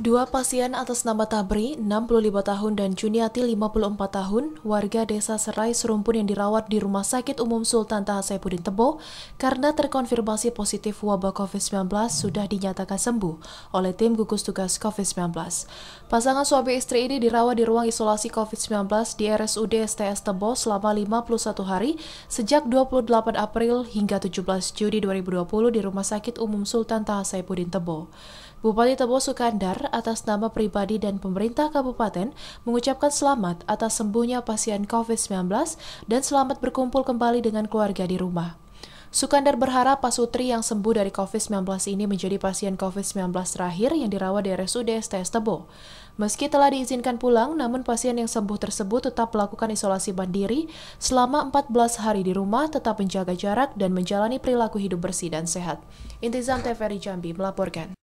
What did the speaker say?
Dua pasien atas nama Tabri, 65 tahun, dan Juniati, 54 tahun, warga desa Serai Serumpun yang dirawat di Rumah Sakit Umum Sultan Taha Saipudin Tebo karena terkonfirmasi positif wabah COVID-19 sudah dinyatakan sembuh oleh tim gugus tugas COVID-19. Pasangan suami istri ini dirawat di ruang isolasi COVID-19 di RSUD STS Tebo selama 51 hari sejak 28 April hingga 17 Juni 2020 di Rumah Sakit Umum Sultan Taha Saipudin Tebo. Bupati Tebo Sukandar atas nama pribadi dan pemerintah kabupaten mengucapkan selamat atas sembuhnya pasien COVID-19 dan selamat berkumpul kembali dengan keluarga di rumah. Sukandar berharap Pak Sutri yang sembuh dari COVID-19 ini menjadi pasien COVID-19 terakhir yang dirawat di RSUD STS Tebo. Meski telah diizinkan pulang, namun pasien yang sembuh tersebut tetap melakukan isolasi mandiri selama 14 hari di rumah, tetap menjaga jarak, dan menjalani perilaku hidup bersih dan sehat. Intizam TVRI Jambi melaporkan.